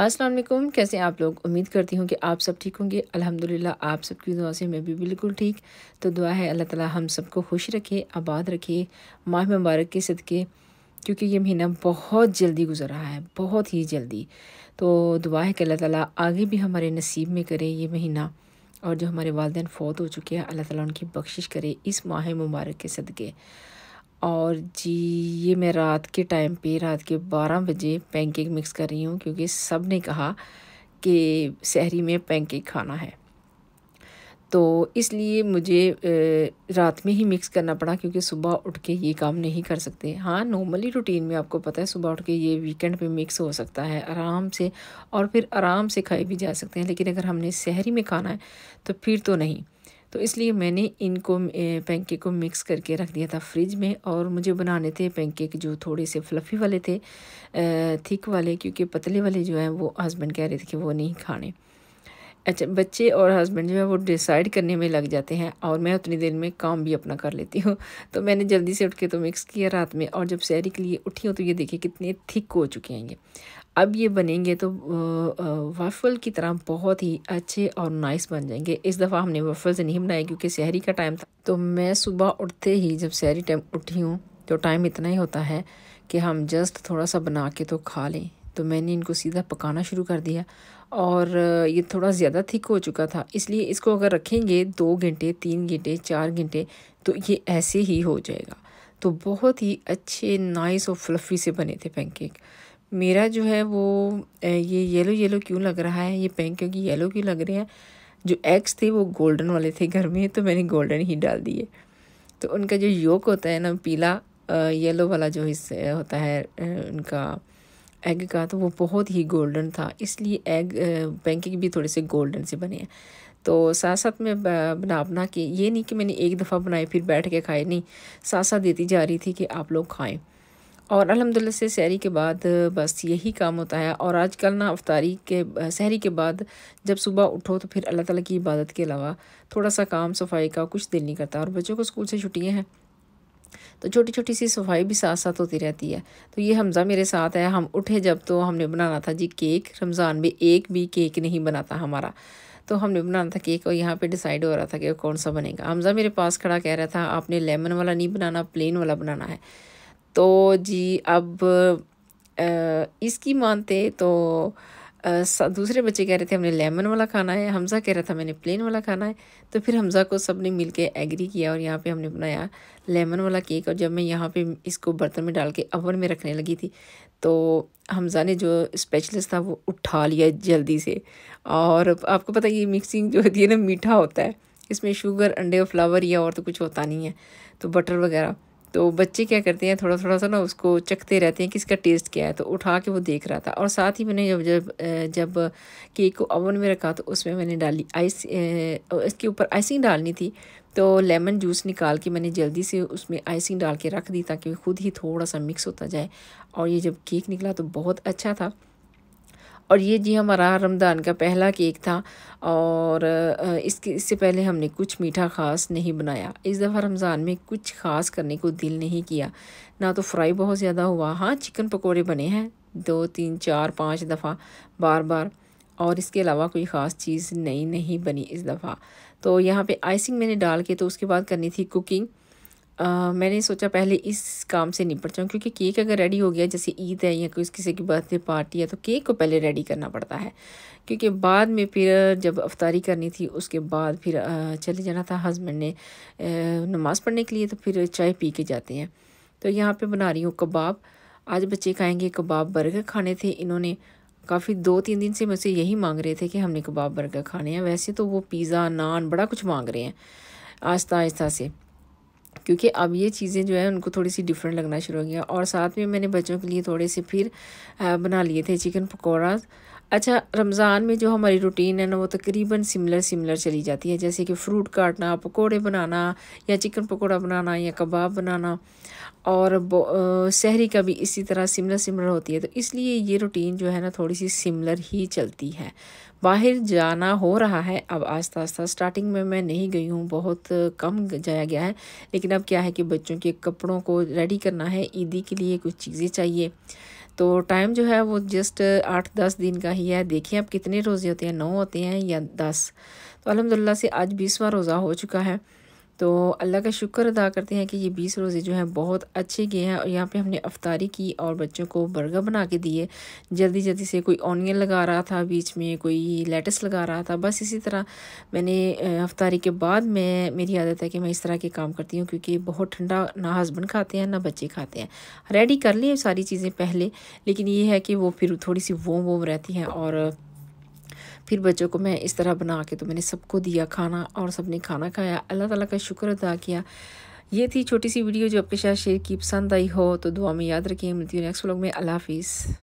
अस्सलाम वालेकुम कैसे आप लोग उम्मीद करती हूँ कि आप सब ठीक होंगे अल्हम्दुलिल्लाह आप सबकी दुआ से मैं भी बिल्कुल ठीक तो दुआ है अल्लाह ताला हम सबको खुश रखे आबाद रखे माह मुबारक के सदक़े क्योंकि ये महीना बहुत जल्दी गुजर रहा है बहुत ही जल्दी तो दुआ है कि अल्लाह ताला आगे भी हमारे नसीब में करे ये महीना और जो हमारे वालदेन फ़ौत हो चुके हैं अल्लाह ताला उनकी बख्शिश करे इस माह मुबारक के सदक़े और जी ये मैं रात के टाइम पे रात के बारह बजे पैनकेक मिक्स कर रही हूँ क्योंकि सब ने कहा कि शहरी में पैनकेक खाना है तो इसलिए मुझे रात में ही मिक्स करना पड़ा क्योंकि सुबह उठ के ये काम नहीं कर सकते हाँ नॉर्मली रूटीन में आपको पता है सुबह उठ के ये वीकेंड पे मिक्स हो सकता है आराम से और फिर आराम से खाए भी जा सकते हैं लेकिन अगर हमने शहरी में खाना है तो फिर तो नहीं तो इसलिए मैंने इनको पैनकेक को मिक्स करके रख दिया था फ्रिज में और मुझे बनाने थे पैनकेक जो थोड़े से फ्लफ़ी वाले थे थिक वाले क्योंकि पतले वाले जो हैं वो हस्बैंड कह रहे थे कि वो नहीं खाने अच्छा बच्चे और हस्बैंड जो है वो डिसाइड करने में लग जाते हैं और मैं उतनी देर में काम भी अपना कर लेती हूँ तो मैंने जल्दी से उठ के तो मिक्स किया रात में और जब सैरी के लिए उठी हूँ तो ये देखिए कितने थिक हो चुके हैं ये अब ये बनेंगे तो वफ़ल की तरह बहुत ही अच्छे और नाइस बन जाएंगे इस दफ़ा हमने वफ़ल से नहीं बनाए क्योंकि शहरी का टाइम था तो मैं सुबह उठते ही जब शहरी टाइम उठी हूँ तो टाइम इतना ही होता है कि हम जस्ट थोड़ा सा बना के तो खा लें तो मैंने इनको सीधा पकाना शुरू कर दिया और ये थोड़ा ज़्यादा थिक हो चुका था इसलिए इसको अगर रखेंगे दो घंटे तीन घंटे चार घंटे तो ये ऐसे ही हो जाएगा तो बहुत ही अच्छे नाइस और फ्लफ़ी से बने थे पैनकेक मेरा जो है वो ये येलो येलो क्यों लग रहा है ये पिंक क्योंकि येलो क्यों लग रहे हैं जो एग्स थे वो गोल्डन वाले थे घर में तो मैंने गोल्डन ही डाल दिए तो उनका जो योक होता है ना पीला येलो वाला जो हिस्से होता है उनका एग का तो वो बहुत ही गोल्डन था इसलिए एग पैंक भी थोड़े से गोल्डन से बने हैं तो साथ साथ में बना बना के ये नहीं कि मैंने एक दफ़ा बनाए फिर बैठ के खाए नहीं साथ साथ देती जा रही थी कि आप लोग खाएं और अलहमदिल्ला से सहरी के बाद बस यही काम होता है और आजकल ना अफ्तारी के सहरी के बाद जब सुबह उठो तो फिर अल्लाह ताला की इबादत के अलावा थोड़ा सा काम सफाई का कुछ दिल नहीं करता और बच्चों को स्कूल से छुट्टियाँ हैं तो छोटी छोटी सी सफाई भी साथ साथ होती रहती है तो ये हमज़ा मेरे साथ है हम उठे जब तो हमने बनाना था जी केक रमज़ान में एक भी केक नहीं बनाता हमारा तो हमने बनाना था केक और यहाँ पे डिसाइड हो रहा था कि कौन सा बनेगा हमज़ा मेरे पास खड़ा कह रहा था आपने लेमन वाला नहीं बनाना प्लेन वाला बनाना है तो जी अब इसकी मानते तो दूसरे बच्चे कह रहे थे हमने लेमन वाला खाना है हमज़ा कह रहा था मैंने प्लेन वाला खाना है तो फिर हमज़ा को सब ने मिल के एग्री किया और यहाँ पे हमने बनाया लेमन वाला केक और जब मैं यहाँ पे इसको बर्तन में डाल के अवन में रखने लगी थी तो हमज़ा ने जो स्पेशलिस्ट था वो उठा लिया जल्दी से और आपको पता ये मिक्सिंग जो होती है ना मीठा होता है इसमें शुगर अंडे और फ्लावर या और तो कुछ होता नहीं है तो बटर वगैरह तो बच्चे क्या करते हैं थोड़ा थोड़ा सा ना उसको चखते रहते हैं कि इसका टेस्ट क्या है तो उठा के वो देख रहा था और साथ ही मैंने जब जब जब केक को ओवन में रखा तो उसमें मैंने डाली आइस इसके ऊपर आइसिंग डालनी थी तो लेमन जूस निकाल के मैंने जल्दी से उसमें आइसिंग डाल के रख दी ताकि खुद ही थोड़ा सा मिक्स होता जाए और ये जब केक निकला तो बहुत अच्छा था और ये जी हमारा रमज़ान का पहला केक था और इसके इससे पहले हमने कुछ मीठा ख़ास नहीं बनाया इस दफ़ा रमज़ान में कुछ ख़ास करने को दिल नहीं किया ना तो फ्राई बहुत ज़्यादा हुआ हाँ चिकन पकौड़े बने हैं दो तीन चार पाँच दफ़ा बार बार और इसके अलावा कोई ख़ास चीज़ नई नहीं, नहीं बनी इस दफ़ा तो यहाँ पे आइसिंग मैंने डाल के तो उसके बाद करनी थी कुकिंग मैंने सोचा पहले इस काम से निपट जाऊँ क्योंकि केक अगर रेडी हो गया जैसे ईद है या कोई किसी की बर्थडे पार्टी है तो केक को पहले रेडी करना पड़ता है क्योंकि बाद में फिर जब अफ्तारी करनी थी उसके बाद फिर चले जाना था हस्बैंड ने नमाज़ पढ़ने के लिए तो फिर चाय पी के जाते हैं तो यहाँ पर बना रही हूँ कबाब आज बच्चे खाएँगे कबाब बर्गर खाने थे इन्होंने काफ़ी दो तीन दिन से मुझसे यही मांग रहे थे कि हमने कबाब बर्गर खाने हैं वैसे तो वो पिज़्ज़ा नान बड़ा कुछ मांग रहे हैं आस्ता आस्ता से क्योंकि अब ये चीज़ें जो है उनको थोड़ी सी डिफरेंट लगना शुरू हो गया और साथ में मैंने बच्चों के लिए थोड़े से फिर बना लिए थे चिकन पकौड़ा अच्छा रमज़ान में जो हमारी रूटीन है ना वो तकरीबन सिमिलर सिमिलर चली जाती है जैसे कि फ्रूट काटना पकोड़े बनाना या चिकन पकौड़ा बनाना या कबाब बनाना और शहरी का भी इसी तरह सिमिलर सिमिलर होती है तो इसलिए ये रूटीन जो है ना थोड़ी सी सिमिलर ही चलती है बाहर जाना हो रहा है अब आस्ता आस्ता स्टार्टिंग में मैं नहीं गई हूँ बहुत कम जाया गया है लेकिन अब क्या है कि बच्चों के कपड़ों को रेडी करना है ईदी के लिए कुछ चीज़ें चाहिए तो टाइम जो है वो जस्ट आठ दस दिन का ही है देखिए अब कितने रोज़े होते हैं नौ होते हैं या दस तो अलहमदिल्ला से आज बीसवा रोज़ा हो चुका है तो अल्लाह का शुक्र अदा करते हैं कि ये बीस रोज़े जो हैं बहुत अच्छे गए हैं और यहाँ पे हमने अफ्तारी की और बच्चों को बर्गर बना के दिए जल्दी जल्दी से कोई ऑनियन लगा रहा था बीच में कोई लेटस लगा रहा था बस इसी तरह मैंने अफ्तारी के बाद मैं मेरी आदत है कि मैं इस तरह के काम करती हूँ क्योंकि बहुत ठंडा ना हस्बैंड खाते हैं ना बच्चे खाते हैं रेडी कर लिए सारी चीज़ें पहले लेकिन ये है कि वो फिर थोड़ी सी वोम वोम रहती हैं और फिर बच्चों को मैं इस तरह बना के तो मैंने सबको दिया खाना और सबने खाना खाया अल्लाह ताला का शुक्र अदा किया ये थी छोटी सी वीडियो जो आपके साथ शेयर की पसंद आई हो तो दुआ में याद रखिए मिलती हूँ नेक्स्ट व्लॉग में अल्लाह हाफिज़